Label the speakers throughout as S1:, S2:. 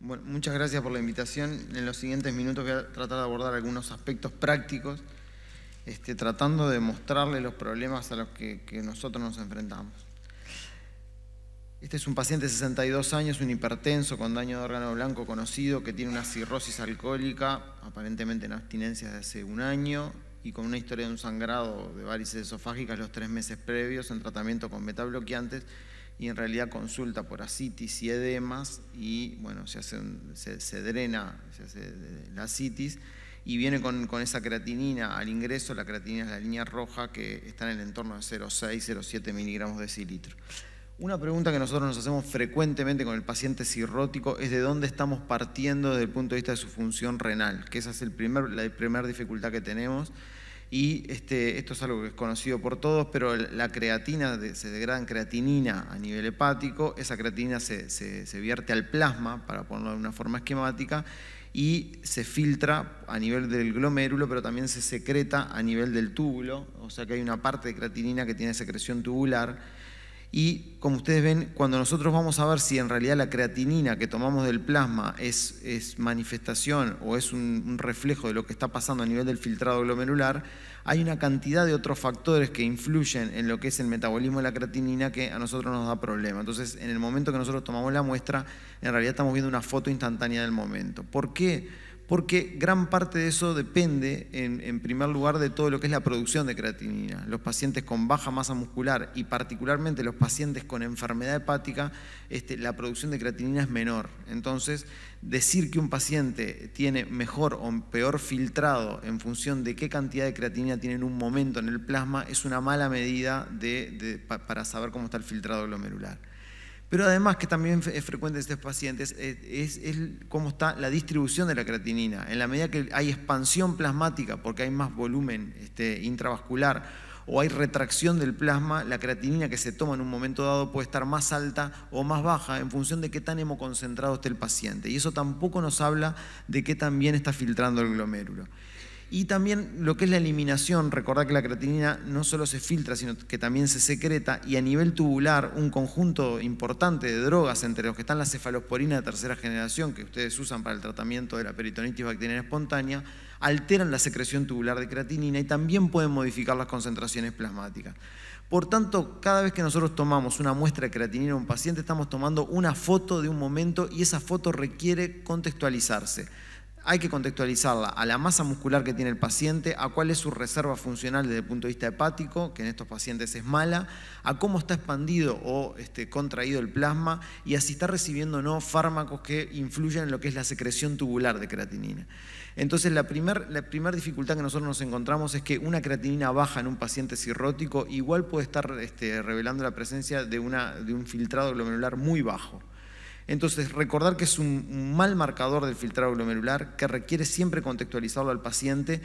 S1: Bueno, muchas gracias por la invitación. En los siguientes minutos voy a tratar de abordar algunos aspectos prácticos, este, tratando de mostrarle los problemas a los que, que nosotros nos enfrentamos. Este es un paciente de 62 años, un hipertenso con daño de órgano blanco conocido, que tiene una cirrosis alcohólica, aparentemente en abstinencia desde hace un año, y con una historia de un sangrado de varices esofágicas los tres meses previos en tratamiento con metabloqueantes y en realidad consulta por asitis y edemas y bueno, se, hace se, drena se hace eh, la asitis y viene con, esa creatinina al ingreso, la creatinina es la línea roja que está en el entorno de 0,6-0,7 miligramos de decilitro. Una pregunta que nosotros nos hacemos frecuentemente con el paciente cirrótico es de dónde estamos partiendo desde el punto de vista de su función renal, que esa es el primer, la primera dificultad que tenemos y este, esto es algo que es conocido por todos, pero la creatina se degrada en creatinina a nivel hepático, esa creatinina se, se vierte al plasma, para ponerlo de una forma esquemática, y se filtra a nivel del glomérulo, pero también se secreta a nivel del túbulo, o sea que hay una parte de creatinina que tiene secreción tubular y como ustedes ven, cuando nosotros vamos a ver si en realidad la creatinina que tomamos del plasma es, manifestación o es un, un, reflejo de lo que está pasando a nivel del filtrado glomerular, hay una cantidad de otros factores que influyen en lo que es el metabolismo de la creatinina que a nosotros nos da problema. Entonces, en el momento que nosotros tomamos la muestra, en realidad estamos viendo una foto instantánea del momento. ¿Por qué? porque gran parte de eso depende, en, primer lugar, de todo lo que es la producción de creatinina. Los pacientes con baja masa muscular y particularmente los pacientes con enfermedad hepática, este, la producción de creatinina es menor. Entonces, decir que un paciente tiene mejor o peor filtrado en función de qué cantidad de creatinina tiene en un momento en el plasma es una mala medida para saber cómo está el filtrado glomerular. Pero además que también es frecuente en estos pacientes eh, es, cómo está la distribución de la creatinina. En la medida que hay expansión plasmática, porque hay más volumen este, intravascular, o hay retracción del plasma, la creatinina que se toma en un momento dado puede estar más alta o más baja en función de qué tan hemoconcentrado esté el paciente. Y eso tampoco nos habla de qué tan bien está filtrando el glomérulo. Y también lo que es la eliminación, recordad que la creatinina no solo se filtra, sino que también se secreta y a nivel tubular un conjunto importante de drogas, entre los que están la cefalosporina de tercera generación, que ustedes usan para el tratamiento de la peritonitis bacteriana espontánea, alteran la secreción tubular de creatinina y también pueden modificar las concentraciones plasmáticas. Por tanto, cada vez que nosotros tomamos una muestra de creatinina a un paciente, estamos tomando una foto de un momento y esa foto requiere contextualizarse hay que contextualizarla a la masa muscular que tiene el paciente, a cuál es su reserva funcional desde el punto de vista hepático, que en estos pacientes es mala, a cómo está expandido o este, contraído el plasma y a si está recibiendo o no fármacos que influyen en lo que es la secreción tubular de creatinina. Entonces, la primera dificultad que nosotros nos encontramos es que una creatinina baja en un paciente cirrótico igual puede estar este, revelando la presencia de, de un filtrado glomerular muy bajo. Entonces, recordar que es un mal marcador del filtrado glomerular, que requiere siempre contextualizarlo al paciente.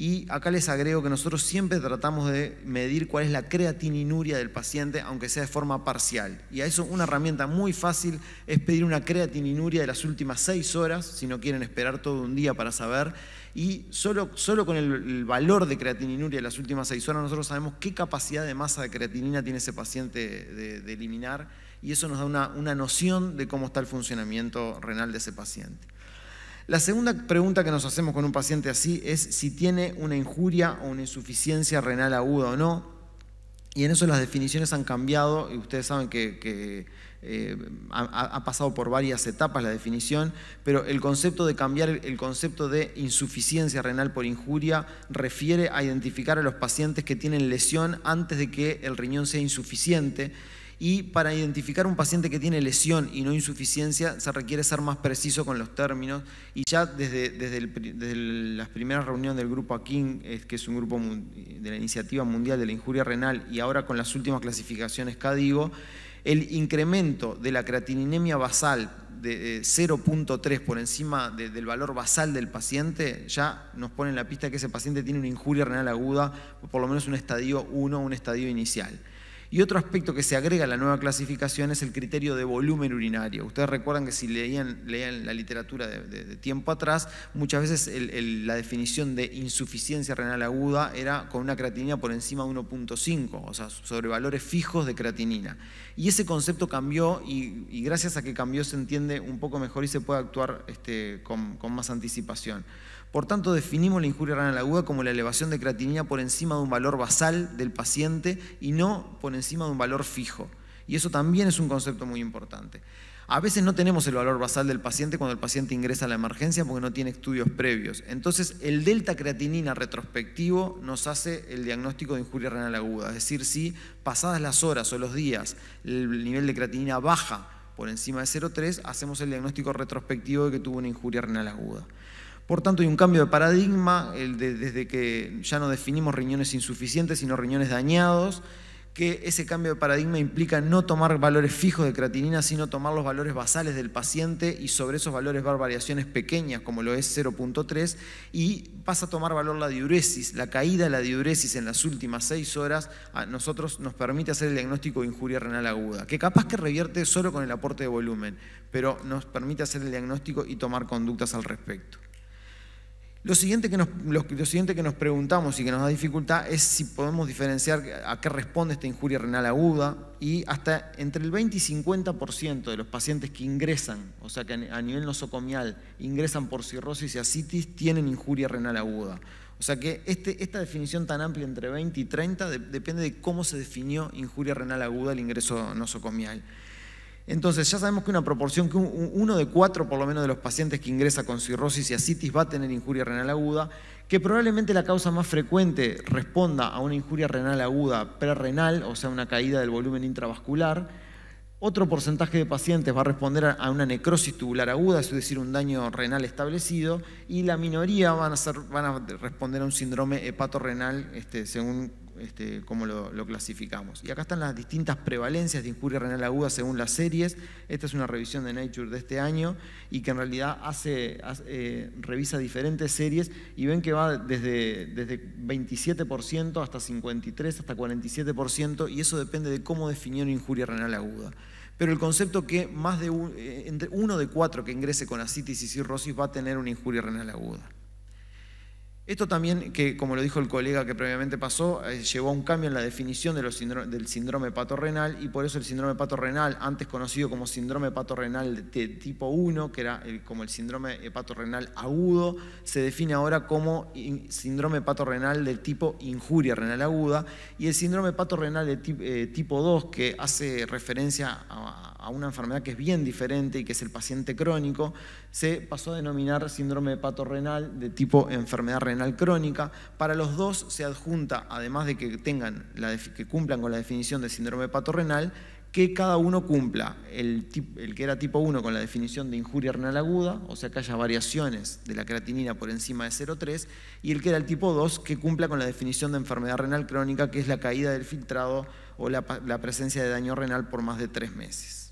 S1: Y acá les agrego que nosotros siempre tratamos de medir cuál es la creatininuria del paciente, aunque sea de forma parcial. Y a eso una herramienta muy fácil es pedir una creatininuria de las últimas seis horas, si no quieren esperar todo un día para saber. Y solo, con el, valor de creatininuria de las últimas seis horas, nosotros sabemos qué capacidad de masa de creatinina tiene ese paciente de eliminar y eso nos da una, noción de cómo está el funcionamiento renal de ese paciente. La segunda pregunta que nos hacemos con un paciente así es si tiene una injuria o una insuficiencia renal aguda o no. Y en eso las definiciones han cambiado y ustedes saben que, eh, ha, pasado por varias etapas la definición, pero el concepto de cambiar el concepto de insuficiencia renal por injuria refiere a identificar a los pacientes que tienen lesión antes de que el riñón sea insuficiente y para identificar un paciente que tiene lesión y no insuficiencia, se requiere ser más preciso con los términos. Y ya desde, desde, las primeras reuniones del grupo AKIN, que es un grupo de la Iniciativa Mundial de la Injuria Renal, y ahora con las últimas clasificaciones CADIGO, el incremento de la creatininemia basal de 0.3 por encima del valor basal del paciente, ya nos pone en la pista que ese paciente tiene una injuria renal aguda, por lo menos un estadio 1, un estadio inicial. Y otro aspecto que se agrega a la nueva clasificación es el criterio de volumen urinario. Ustedes recuerdan que si leían, la literatura de, tiempo atrás, muchas veces la definición de insuficiencia renal aguda era con una creatinina por encima de 1.5, o sea, sobre valores fijos de creatinina. Y ese concepto cambió y, gracias a que cambió se entiende un poco mejor y se puede actuar este, con más anticipación. Por tanto, definimos la injuria renal aguda como la elevación de creatinina por encima de un valor basal del paciente y no por encima de un valor fijo. Y eso también es un concepto muy importante. A veces no tenemos el valor basal del paciente cuando el paciente ingresa a la emergencia porque no tiene estudios previos. Entonces, el delta creatinina retrospectivo nos hace el diagnóstico de injuria renal aguda. Es decir, si pasadas las horas o los días el nivel de creatinina baja por encima de 0,3, hacemos el diagnóstico retrospectivo de que tuvo una injuria renal aguda. Por tanto, hay un cambio de paradigma desde que ya no definimos riñones insuficientes, sino riñones dañados, que ese cambio de paradigma implica no tomar valores fijos de creatinina, sino tomar los valores basales del paciente y sobre esos valores dar variaciones pequeñas, como lo es 0.3, y pasa a tomar valor la diuresis. La caída de la diuresis en las últimas seis horas a nosotros nos permite hacer el diagnóstico de injuria renal aguda, que capaz que revierte solo con el aporte de volumen, pero nos permite hacer el diagnóstico y tomar conductas al respecto. Lo siguiente, que nos, siguiente que nos preguntamos y que nos da dificultad es si podemos diferenciar a qué responde esta injuria renal aguda y hasta entre el 20 y 50% de los pacientes que ingresan, o sea que a nivel nosocomial ingresan por cirrosis y asitis, tienen injuria renal aguda. O sea que este, esta definición tan amplia entre 20 y 30 depende de cómo se definió injuria renal aguda el ingreso nosocomial. Entonces ya sabemos que una proporción, que uno de cuatro por lo menos de los pacientes que ingresa con cirrosis y asitis va a tener injuria renal aguda, que probablemente la causa más frecuente responda a una injuria renal aguda prerrenal, o sea, una caída del volumen intravascular. Otro porcentaje de pacientes va a responder a una necrosis tubular aguda, es decir, un daño renal establecido, y la minoría van a, responder a un síndrome hepatorrenal, este, según este, cómo lo, clasificamos. Y acá están las distintas prevalencias de injuria renal aguda según las series. Esta es una revisión de Nature de este año y que en realidad eh, revisa diferentes series y ven que va desde, desde 27% hasta 53%, hasta 47% y eso depende de cómo una injuria renal aguda pero el concepto que más de eh, uno de cuatro que ingrese con asitis y cirrosis va a tener una injuria renal aguda. Esto también, que como lo dijo el colega que previamente pasó, eh, llevó a un cambio en la definición de síndrome, del síndrome patorrenal y por eso el síndrome patorrenal, antes conocido como síndrome patorrenal de tipo 1, que era como el síndrome eh, patorrenal agudo, se define ahora como síndrome síndrome patorrenal de tipo injuria renal aguda y el síndrome patorrenal de eh, tipo 2, que hace referencia a, a una enfermedad que es bien diferente y que es el paciente crónico, se pasó a denominar síndrome renal de tipo enfermedad renal crónica. Para los dos se adjunta, además de que, tengan que cumplan con la definición de síndrome renal, que cada uno cumpla el, que era tipo 1 con la definición de injuria renal aguda, o sea que haya variaciones de la creatinina por encima de 0,3, y el que era el tipo 2 que cumpla con la definición de enfermedad renal crónica, que es la caída del filtrado o la, la presencia de daño renal por más de tres meses.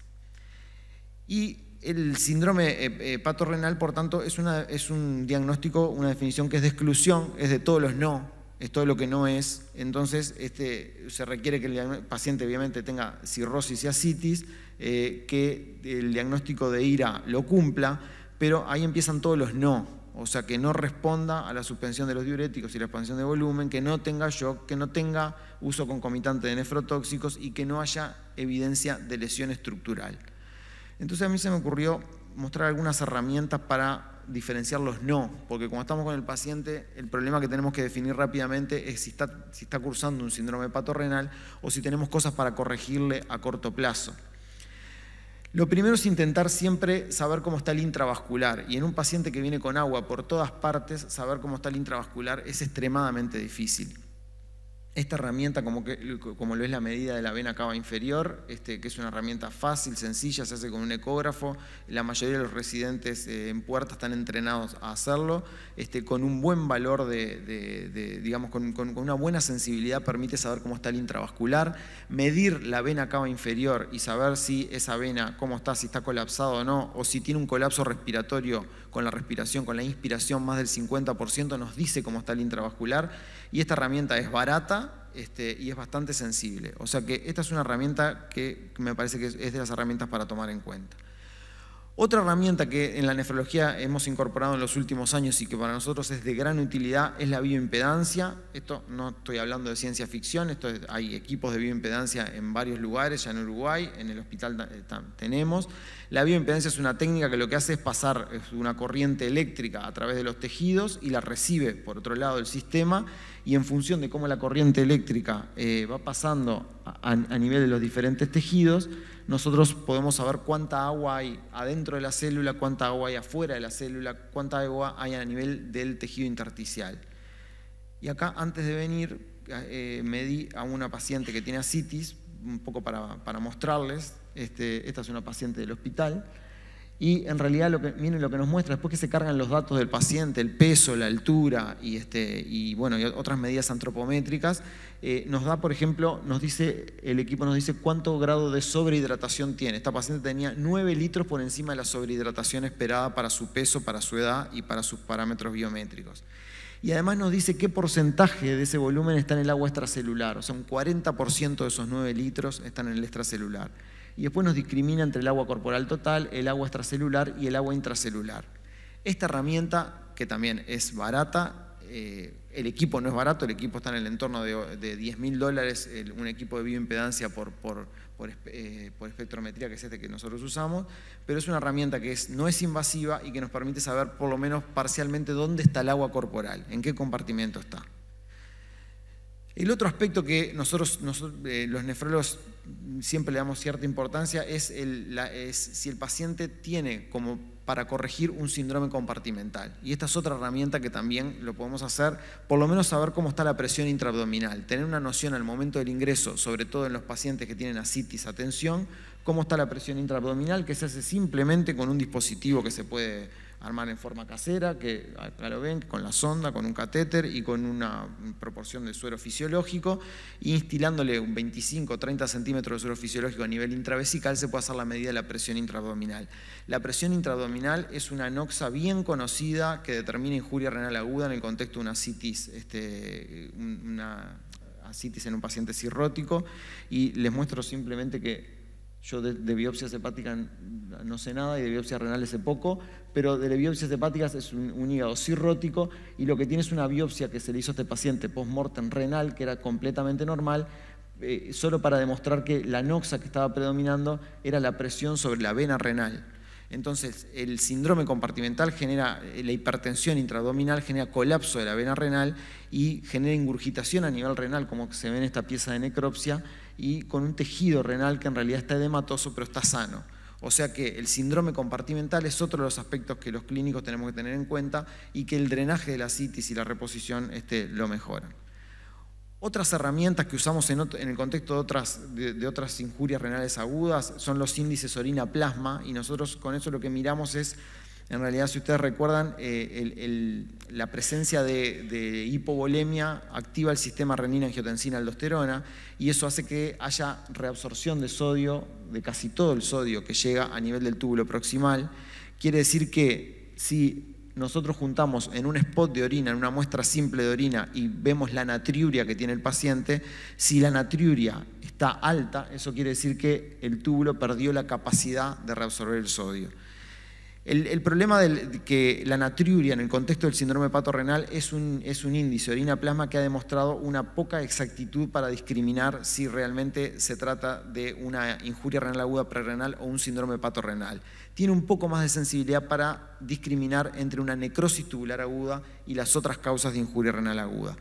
S1: Y el síndrome hepato-renal, eh, eh, por tanto, es, un diagnóstico, una definición que es de exclusión, es de todos los no, es todo lo que no es. Entonces, este, se requiere que el paciente obviamente tenga cirrosis y ascitis, eh, que el diagnóstico de IRA lo cumpla, pero ahí empiezan todos los no. O sea, que no responda a la suspensión de los diuréticos y la expansión de volumen, que no tenga shock, que no tenga uso concomitante de nefrotóxicos y que no haya evidencia de lesión estructural. Entonces a mí se me ocurrió mostrar algunas herramientas para diferenciar los no, porque como estamos con el paciente, el problema que tenemos que definir rápidamente es si está, cursando un síndrome renal o si tenemos cosas para corregirle a corto plazo. Lo primero es intentar siempre saber cómo está el intravascular y en un paciente que viene con agua por todas partes, saber cómo está el intravascular es extremadamente difícil esta herramienta, como, lo es la medida de la vena cava inferior, este, que es una herramienta fácil, sencilla, se hace con un ecógrafo. La mayoría de los residentes eh, en puerta están entrenados a hacerlo. Este, con un buen valor, de, digamos, con, una buena sensibilidad, permite saber cómo está el intravascular, medir la vena cava inferior y saber si esa vena, cómo está, si está colapsado o no, o si tiene un colapso respiratorio con la respiración, con la inspiración, más del 50% nos dice cómo está el intravascular y esta herramienta es barata este, y es bastante sensible. O sea que esta es una herramienta que me parece que es de las herramientas para tomar en cuenta. Otra herramienta que en la nefrología hemos incorporado en los últimos años y que para nosotros es de gran utilidad es la bioimpedancia. Esto no estoy hablando de ciencia ficción, esto hay equipos de bioimpedancia en varios lugares, ya en Uruguay, en el hospital eh, tenemos. La bioimpedancia es una técnica que lo que hace es pasar una corriente eléctrica a través de los tejidos y la recibe por otro lado el sistema y en función de cómo la corriente eléctrica eh, va pasando a nivel de los diferentes tejidos, nosotros podemos saber cuánta agua hay adentro de la célula, cuánta agua hay afuera de la célula, cuánta agua hay a nivel del tejido intersticial. Y acá, antes de venir, eh, medí a una paciente que tiene asitis, un poco para, mostrarles. Este, esta es una paciente del hospital. Y en realidad, lo que, miren lo que nos muestra, después que se cargan los datos del paciente, el peso, la altura y, este, y, otras medidas antropométricas, eh, nos da, por ejemplo, nos dice, el equipo nos dice cuánto grado de sobrehidratación tiene. Esta paciente tenía 9 litros por encima de la sobrehidratación esperada para su peso, para su edad y para sus parámetros biométricos. Y además nos dice qué porcentaje de ese volumen está en el agua extracelular, o sea, un 40% de esos 9 litros están en el extracelular y después nos discrimina entre el agua corporal total, el agua extracelular y el agua intracelular. Esta herramienta, que también es barata, eh, el equipo no es barato, el equipo está en el entorno de, de 10 mil dólares, un equipo de bioimpedancia por, por, eh, por, espectrometría, que es este que nosotros usamos, pero es una herramienta que es, no es invasiva y que nos permite saber por lo menos parcialmente dónde está el agua corporal, en qué compartimento está. El otro aspecto que nosotros, eh, los nefrólogos siempre le damos cierta importancia, es, si el paciente tiene como para corregir un síndrome compartimental. Y esta es otra herramienta que también lo podemos hacer, por lo menos saber cómo está la presión intraabdominal, tener una noción al momento del ingreso, sobre todo en los pacientes que tienen asitis, atención, cómo está la presión intraabdominal, que se hace simplemente con un dispositivo que se puede armar en forma casera, que ah, claro ven, con la sonda, con un catéter y con una proporción de suero fisiológico, instilándole un 25 o 30 centímetros de suero fisiológico a nivel intravesical se puede hacer la medida de la presión intraabdominal. La presión intraabdominal es una noxa bien conocida que determina injuria renal aguda en el contexto de una citis, este, una citis en un paciente cirrótico, y les muestro simplemente que yo de, biopsias hepáticas no sé nada y de biopsias renales sé poco, pero de biopsias hepáticas es un, hígado cirrótico y lo que tiene es una biopsia que se le hizo a este paciente post-mortem renal, que era completamente normal, eh, solo para demostrar que la noxa que estaba predominando era la presión sobre la vena renal. Entonces, el síndrome compartimental genera, eh, la hipertensión intraabdominal genera colapso de la vena renal y genera ingurgitación a nivel renal, como se ve en esta pieza de necropsia, y con un tejido renal que en realidad está edematoso pero está sano. O sea que el síndrome compartimental es otro de los aspectos que los clínicos tenemos que tener en cuenta y que el drenaje de la citis y la reposición este, lo mejoran. Otras herramientas que usamos en, el contexto de otras, de otras injurias renales agudas son los índices orina-plasma y nosotros con eso lo que miramos es en realidad, si ustedes recuerdan, eh, la presencia de, de, hipovolemia activa el sistema renina-angiotensina-aldosterona y eso hace que haya reabsorción de sodio, de casi todo el sodio que llega a nivel del túbulo proximal. Quiere decir que si nosotros juntamos en un spot de orina, en una muestra simple de orina y vemos la natriuria que tiene el paciente, si la natriuria está alta, eso quiere decir que el túbulo perdió la capacidad de reabsorber el sodio. El, problema de que la natriuria en el contexto del síndrome renal es un, es un índice orina plasma que ha demostrado una poca exactitud para discriminar si realmente se trata de una injuria renal aguda prerrenal o un síndrome renal. Tiene un poco más de sensibilidad para discriminar entre una necrosis tubular aguda y las otras causas de injuria renal aguda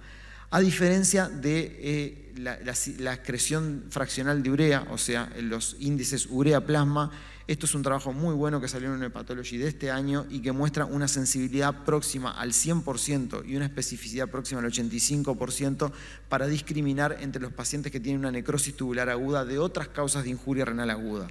S1: a diferencia de eh, la, excreción fraccional de urea, o sea, los índices urea-plasma, esto es un trabajo muy bueno que salió en Pathology de este año y que muestra una sensibilidad próxima al 100% y una especificidad próxima al 85% para discriminar entre los pacientes que tienen una necrosis tubular aguda de otras causas de injuria renal aguda.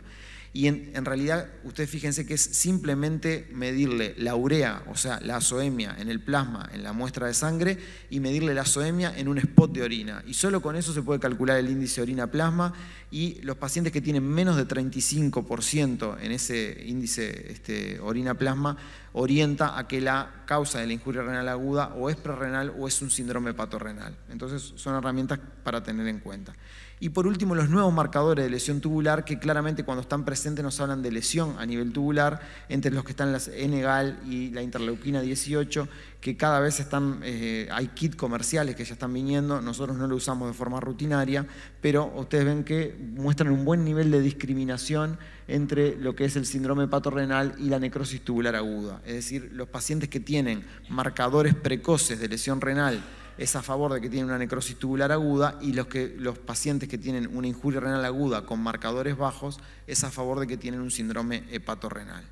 S1: Y en, realidad, ustedes fíjense que es simplemente medirle la urea, o sea, la azoemia en el plasma, en la muestra de sangre, y medirle la azoemia en un spot de orina. Y solo con eso se puede calcular el índice orina-plasma y los pacientes que tienen menos de 35% en ese índice este, orina-plasma orienta a que la causa de la injuria renal aguda o es prerrenal o es un síndrome hepatorrenal. Entonces, son herramientas para tener en cuenta. Y por último, los nuevos marcadores de lesión tubular, que claramente cuando están presentes nos hablan de lesión a nivel tubular, entre los que están las NGAL y la interleuquina 18, que cada vez están, eh, hay kits comerciales que ya están viniendo, nosotros no lo usamos de forma rutinaria, pero ustedes ven que muestran un buen nivel de discriminación entre lo que es el síndrome renal y la necrosis tubular aguda. Es decir, los pacientes que tienen marcadores precoces de lesión renal, es a favor de que tienen una necrosis tubular aguda y los, que, los pacientes que tienen una injuria renal aguda con marcadores bajos es a favor de que tienen un síndrome hepatorrenal.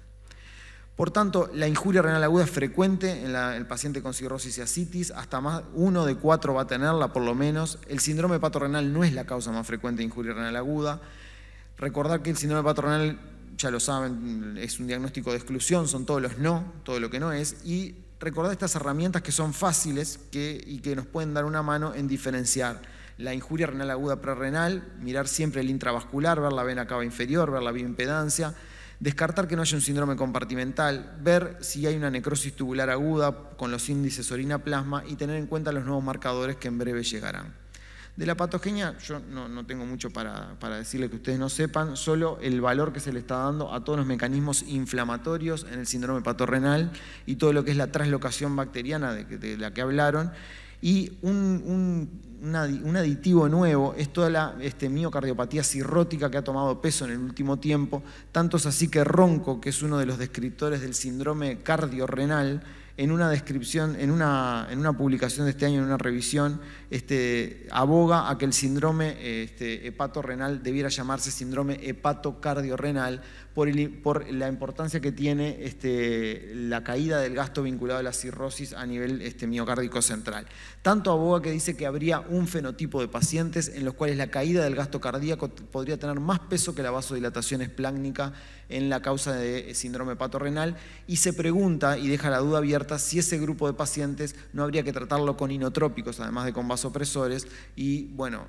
S1: Por tanto, la injuria renal aguda es frecuente en el paciente con cirrosis y ascitis, hasta más uno de cuatro va a tenerla por lo menos. El síndrome hepatorrenal no es la causa más frecuente de injuria renal aguda. Recordar que el síndrome hepatorrenal, ya lo saben, es un diagnóstico de exclusión, son todos los no, todo lo que no es, y recordar estas herramientas que son fáciles y que nos pueden dar una mano en diferenciar la injuria renal aguda prerrenal, mirar siempre el intravascular, ver la vena cava inferior, ver la bioimpedancia, descartar que no haya un síndrome compartimental, ver si hay una necrosis tubular aguda con los índices orina-plasma y tener en cuenta los nuevos marcadores que en breve llegarán. De la patogenia yo no, tengo mucho para, decirle que ustedes no sepan, solo el valor que se le está dando a todos los mecanismos inflamatorios en el síndrome patorrenal y todo lo que es la traslocación bacteriana de, la que hablaron. Y un, aditivo nuevo es toda la este, miocardiopatía cirrótica que ha tomado peso en el último tiempo. Tanto es así que Ronco, que es uno de los descriptores del síndrome cardiorrenal, en una descripción, en una, en una publicación de este año, en una revisión, este, aboga a que el síndrome este, renal debiera llamarse síndrome hepato hepatocardiorrenal por, la importancia que tiene este, la caída del gasto vinculado a la cirrosis a nivel este, miocárdico central. Tanto aboga que dice que habría un fenotipo de pacientes en los cuales la caída del gasto cardíaco podría tener más peso que la vasodilatación esplácnica en la causa de eh, síndrome patorrenal y se pregunta y deja la duda abierta si ese grupo de pacientes no habría que tratarlo con inotrópicos, además de con vasopresores y bueno,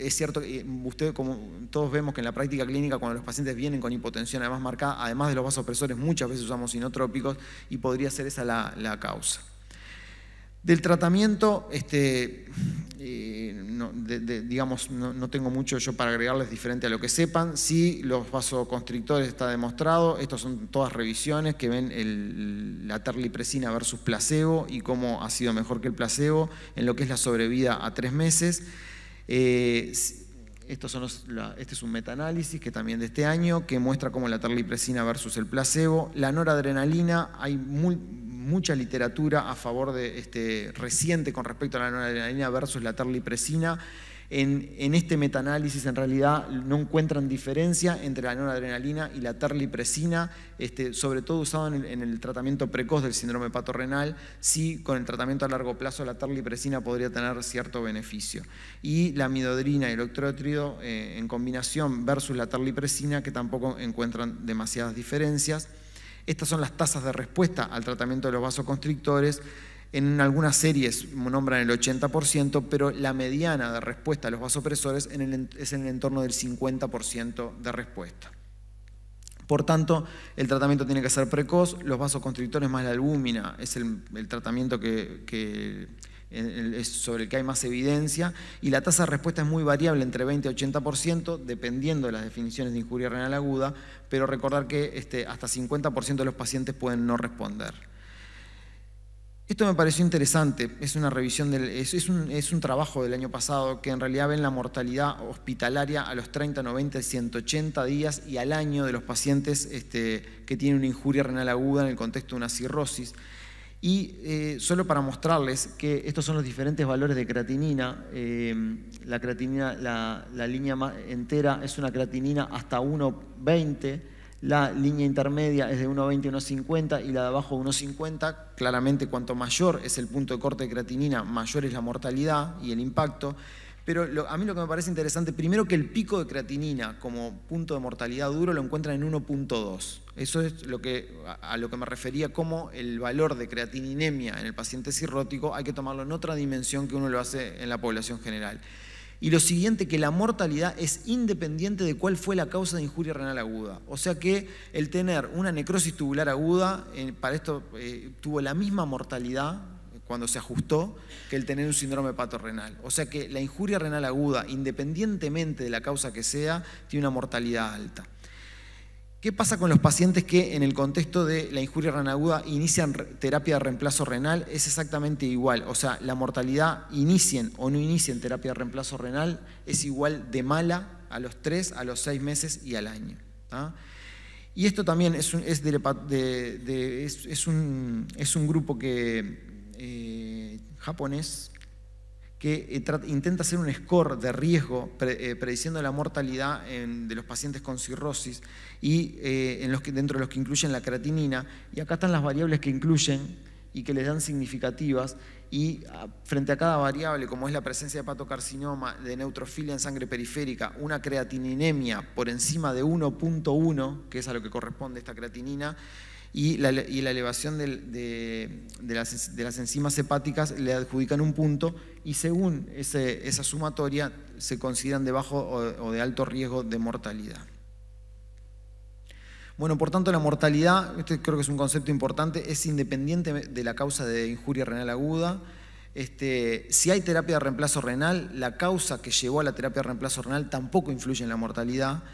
S1: es cierto que eh, ustedes, como todos vemos que en la práctica clínica, cuando los pacientes vienen con hipotensión además marcada, además de los vasopresores, muchas veces usamos sinotrópicos y podría ser esa la, causa. Del tratamiento, este, eh, no, digamos, no, tengo mucho yo para agregarles diferente a lo que sepan. Sí, los vasoconstrictores está demostrado. Estas son todas revisiones que ven la terlipresina versus placebo y cómo ha sido mejor que el placebo en lo que es la sobrevida a tres meses. Eh, estos son este es un metaanálisis que también de este año, que muestra como la terlipresina versus el placebo. La noradrenalina, hay mucha literatura a favor de este, reciente con respecto a la noradrenalina versus la terlipresina en, este metaanálisis en realidad no encuentran diferencia entre la noradrenalina y la terlipresina, este, sobre todo usado en el, tratamiento precoz del síndrome hepato-renal, si con el tratamiento a largo plazo la terlipresina podría tener cierto beneficio. Y la midodrina y el octroétrido, eh, en combinación versus la terlipresina, que tampoco encuentran demasiadas diferencias. Estas son las tasas de respuesta al tratamiento de los vasoconstrictores. En algunas series nombran el 80%, pero la mediana de respuesta a los vasopresores es en el entorno del 50% de respuesta. Por tanto, el tratamiento tiene que ser precoz, los vasoconstrictores más la albúmina es el, tratamiento que, sobre el que hay más evidencia, y la tasa de respuesta es muy variable entre 20 y 80%, dependiendo de las definiciones de injuria renal aguda, pero recordar que este, hasta 50% de los pacientes pueden no responder. Esto me pareció interesante, es una revisión, del, es, un, trabajo del año pasado que en realidad ven la mortalidad hospitalaria a los 30, 90, 180 días y al año de los pacientes este, que tienen una injuria renal aguda en el contexto de una cirrosis. Y eh, solo para mostrarles que estos son los diferentes valores de creatinina, eh, la creatinina, la línea entera es una creatinina hasta 1,20 la línea intermedia es de 1,20 a 1,50 y la de abajo 1,50. Claramente cuanto mayor es el punto de corte de creatinina, mayor es la mortalidad y el impacto. Pero a mí lo que me parece interesante, primero que el pico de creatinina como punto de mortalidad duro lo encuentran en 1.2. Eso es lo que, a, lo que me refería como el valor de creatininemia en el paciente cirrótico hay que tomarlo en otra dimensión que uno lo hace en la población general. Y lo siguiente, que la mortalidad es independiente de cuál fue la causa de injuria renal aguda. O sea que el tener una necrosis tubular aguda, eh, para esto eh, tuvo la misma mortalidad eh, cuando se ajustó que el tener un síndrome renal. O sea que la injuria renal aguda, independientemente de la causa que sea, tiene una mortalidad alta. ¿Qué pasa con los pacientes que en el contexto de la injuria ranaguda inician terapia de reemplazo renal? Es exactamente igual. O sea, la mortalidad, inicien o no inicien terapia de reemplazo renal, es igual de mala a los 3, a los seis meses y al año. Y esto también es un, de, es, un, grupo que, eh, japonés que eh, intenta hacer un score de riesgo eh, prediciendo la mortalidad de los pacientes con cirrosis y eh, dentro de los que incluyen la creatinina. Y acá están las variables que incluyen y que les dan significativas y ah, frente a cada variable, como es la presencia de hepatocarcinoma, de neutrofilia en sangre periférica, una creatininemia por encima de 1.1, que es a lo que corresponde esta creatinina, y la, elevación de, las, enzimas hepáticas le adjudican un punto y según esa sumatoria se consideran de bajo o, de alto riesgo de mortalidad. Bueno, por tanto, la mortalidad, este creo que es un concepto importante, es independiente de la causa de injuria renal aguda. Este, si hay terapia de reemplazo renal, la causa que llevó a la terapia de reemplazo renal tampoco influye en la mortalidad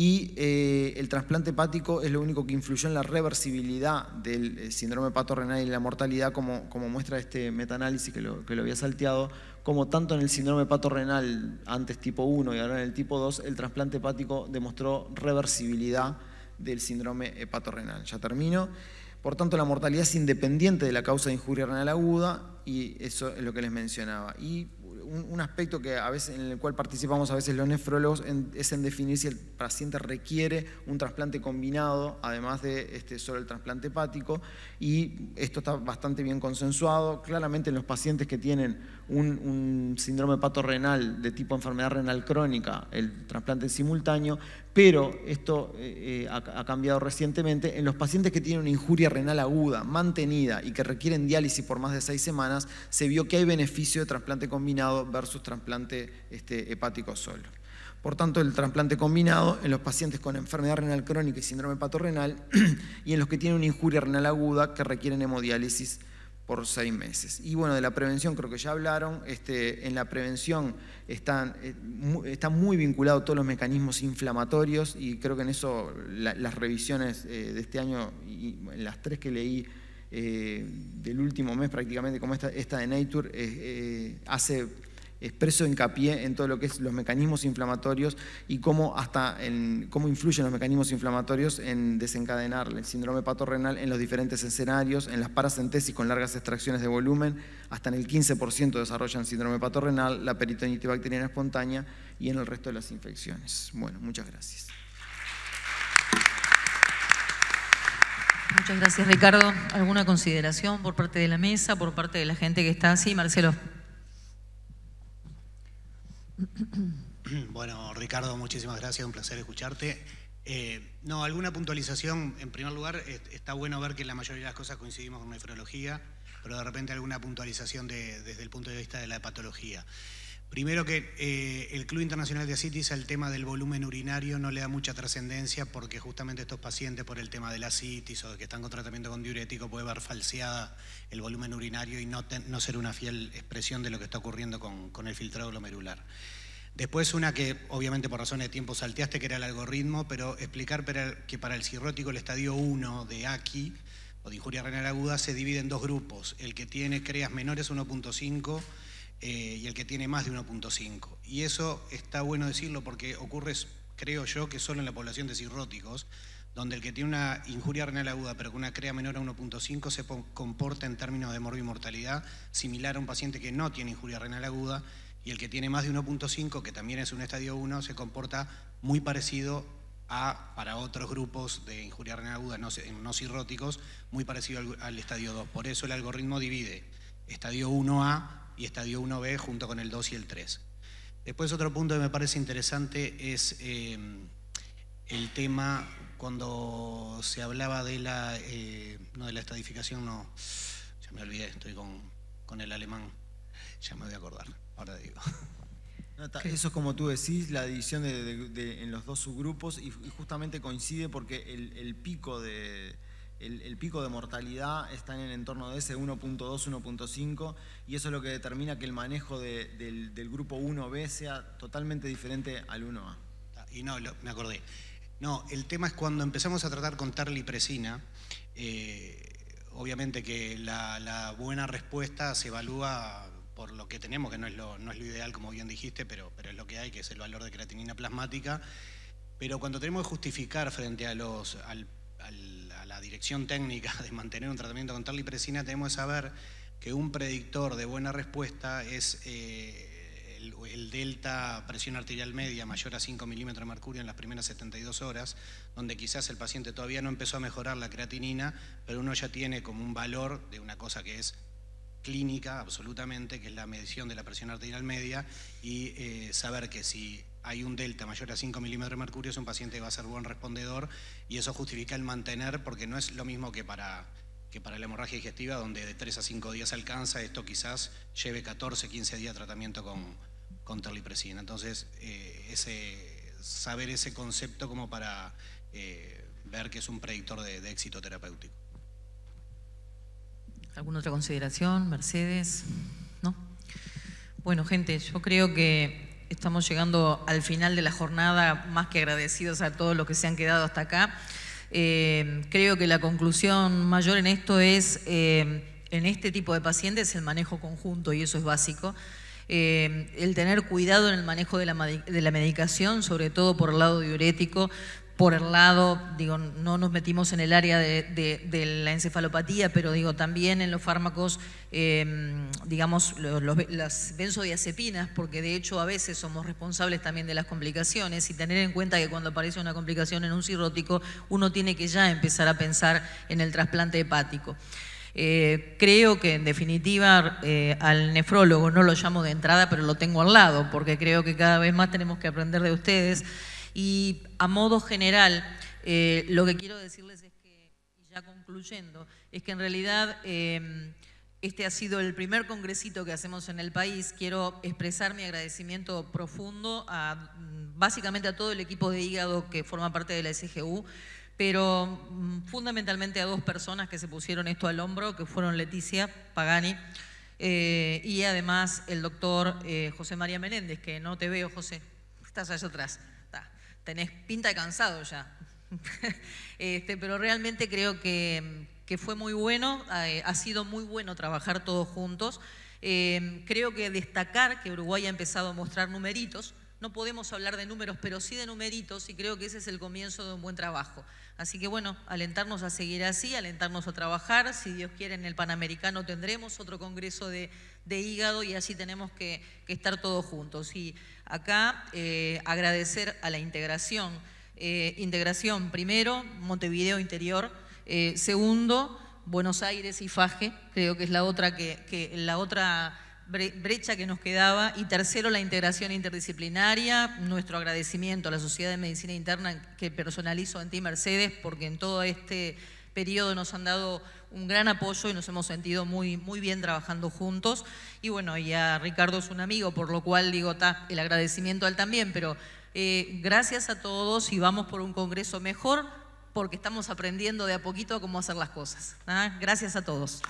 S1: y eh, el trasplante hepático es lo único que influyó en la reversibilidad del eh, síndrome renal y la mortalidad, como, como muestra este metaanálisis que lo, que lo había salteado, como tanto en el síndrome renal antes tipo 1 y ahora en el tipo 2, el trasplante hepático demostró reversibilidad del síndrome eh, renal. Ya termino. Por tanto, la mortalidad es independiente de la causa de injuria renal aguda y eso es lo que les mencionaba. Y un, aspecto que a veces, en el cual participamos a veces los nefrólogos es en definir si el paciente requiere un trasplante combinado, además de este, solo el trasplante hepático, y esto está bastante bien consensuado. Claramente en los pacientes que tienen un, síndrome síndrome renal de tipo enfermedad renal crónica, el trasplante simultáneo, pero esto eh, eh, ha, cambiado recientemente, en los pacientes que tienen una injuria renal aguda, mantenida y que requieren diálisis por más de seis semanas, se vio que hay beneficio de trasplante combinado versus trasplante este, hepático solo. Por tanto, el trasplante combinado en los pacientes con enfermedad renal crónica y síndrome hepato-renal y en los que tienen una injuria renal aguda que requieren hemodiálisis por seis meses. Y bueno, de la prevención creo que ya hablaron. Este, en la prevención están, eh, muy vinculados todos los mecanismos inflamatorios y creo que en eso las revisiones eh, de este año, y las tres que leí eh, del último mes prácticamente, como esta, esta de Nature, hace expreso hincapié en todo lo que es los mecanismos inflamatorios y cómo, hasta en, cómo influyen los mecanismos inflamatorios en desencadenar el síndrome patorrenal en los diferentes escenarios, en las paracentesis con largas extracciones de volumen, hasta en el 15% desarrollan síndrome patorrenal, la peritonitis bacteriana espontánea y en el resto de las infecciones. Bueno, muchas gracias.
S2: Muchas gracias, Ricardo. ¿Alguna consideración por parte de la mesa, por parte de la gente que está así? Marcelo.
S3: Bueno, Ricardo, muchísimas gracias, un placer escucharte. Eh, no, alguna puntualización. En primer lugar, está bueno ver que en la mayoría de las cosas coincidimos con nefrología, pero de repente alguna puntualización desde el punto de vista de la patología. Primero que eh, el Club Internacional de Asitis al tema del volumen urinario no le da mucha trascendencia porque justamente estos pacientes por el tema de la asitis o que están con tratamiento con diurético puede ver falseada el volumen urinario y no, ser una fiel expresión de lo que está ocurriendo con, el filtrado glomerular. Después una que obviamente por razones de tiempo salteaste, que era el algoritmo, pero explicar que para el cirrótico el estadio 1 de AKI o de injuria renal aguda se divide en dos grupos. El que tiene creas menores 1.5 eh, y el que tiene más de 1.5. Y eso está bueno decirlo porque ocurre, creo yo, que solo en la población de cirróticos, donde el que tiene una injuria renal aguda pero con una crea menor a 1.5 se comporta en términos de morbi-mortalidad similar a un paciente que no tiene injuria renal aguda y el que tiene más de 1.5, que también es un estadio 1, se comporta muy parecido a, para otros grupos de injuria renal aguda no, cirróticos, muy parecido al estadio 2. Por eso el algoritmo divide estadio 1A y estadio 1B junto con el 2 y el 3. Después otro punto que me parece interesante es eh, el tema cuando se hablaba de la, eh, no de la estadificación, no, ya me olvidé, estoy con, el alemán, ya me voy a acordar, ahora digo.
S1: eso es como tú decís, la división de, en los dos subgrupos y, justamente coincide porque el pico de, el, pico de mortalidad está en el entorno de ese 1.2-1.5 y eso es lo que determina
S3: que el manejo del, grupo 1B sea totalmente diferente al 1A. Ah, y no, me acordé. No, el tema es cuando empezamos a tratar con tarlipresina eh, obviamente que la, buena respuesta se evalúa por lo que tenemos, que no es lo, ideal, como bien dijiste, pero, es lo que hay, que es el valor de creatinina plasmática. Pero cuando tenemos que justificar frente a los, al a la dirección técnica de mantener un tratamiento con tarlipresina, tenemos que saber que un predictor de buena respuesta es eh, el, delta presión arterial media mayor a 5 milímetros de mercurio en las primeras 72 horas, donde quizás el paciente todavía no empezó a mejorar la creatinina, pero uno ya tiene como un valor de una cosa que es clínica absolutamente, que es la medición de la presión arterial media, y eh, saber que si hay un delta mayor a 5 milímetros de mercurio, es un paciente que va a ser buen respondedor y eso justifica el mantener porque no es lo mismo que para, que para la hemorragia digestiva, donde de 3 a 5 días alcanza, esto quizás lleve 14, 15 días de tratamiento con, con terlipresina. Entonces, eh, ese, saber ese concepto como para eh, ver que es un predictor de, de éxito terapéutico.
S2: ¿Alguna otra consideración, Mercedes? No. Bueno, gente, yo creo que estamos llegando al final de la jornada, más que agradecidos a todos los que se han quedado hasta acá. Eh, creo que la conclusión mayor en esto es, eh, en este tipo de pacientes, el manejo conjunto, y eso es básico. Eh, el tener cuidado en el manejo de la, de la, medicación, sobre todo por el lado diurético, por el lado, digo, no nos metimos en el área de, la encefalopatía, pero digo, también en los fármacos, em, digamos, las benzodiazepinas, porque de hecho a veces somos responsables también de las complicaciones y tener en cuenta que cuando aparece una complicación en un cirrótico, uno tiene que ya empezar a pensar en el trasplante hepático. Eh, creo que en definitiva eh, al nefrólogo no lo llamo de entrada, pero lo tengo al lado, porque creo que cada vez más tenemos que aprender de ustedes. Y a modo general, eh, lo que quiero decirles es que, ya concluyendo, es que en realidad em, este ha sido el primer congresito que hacemos en el país. Quiero expresar mi agradecimiento profundo a mm, básicamente a todo el equipo de hígado que forma parte de la SGU, pero mm, fundamentalmente a dos personas que se pusieron esto al hombro, que fueron Leticia Pagani eh, y además el doctor eh, José María Menéndez, que no te veo, José, estás allá atrás tenés pinta de cansado ya. Este, pero realmente creo que, fue muy bueno, eh, ha sido muy bueno trabajar todos juntos. Eh, creo que destacar que Uruguay ha empezado a mostrar numeritos, no podemos hablar de números, pero sí de numeritos y creo que ese es el comienzo de un buen trabajo. Así que bueno, alentarnos a seguir así, alentarnos a trabajar. Si Dios quiere, en el Panamericano tendremos otro congreso de, hígado y así tenemos que, estar todos juntos. Y acá eh, agradecer a la integración. Eh, integración, primero, Montevideo Interior. Eh, segundo, Buenos Aires y Faje. Creo que es la otra que, que la otra brecha que nos quedaba. Y tercero, la integración interdisciplinaria. Nuestro agradecimiento a la Sociedad de Medicina Interna que personalizo en ti, Mercedes, porque en todo este periodo nos han dado un gran apoyo y nos hemos sentido muy, muy bien trabajando juntos. Y bueno, y a Ricardo es un amigo, por lo cual digo, el agradecimiento a él también, pero eh, gracias a todos y vamos por un congreso mejor porque estamos aprendiendo de a poquito cómo hacer las cosas. ¿ah? Gracias a todos.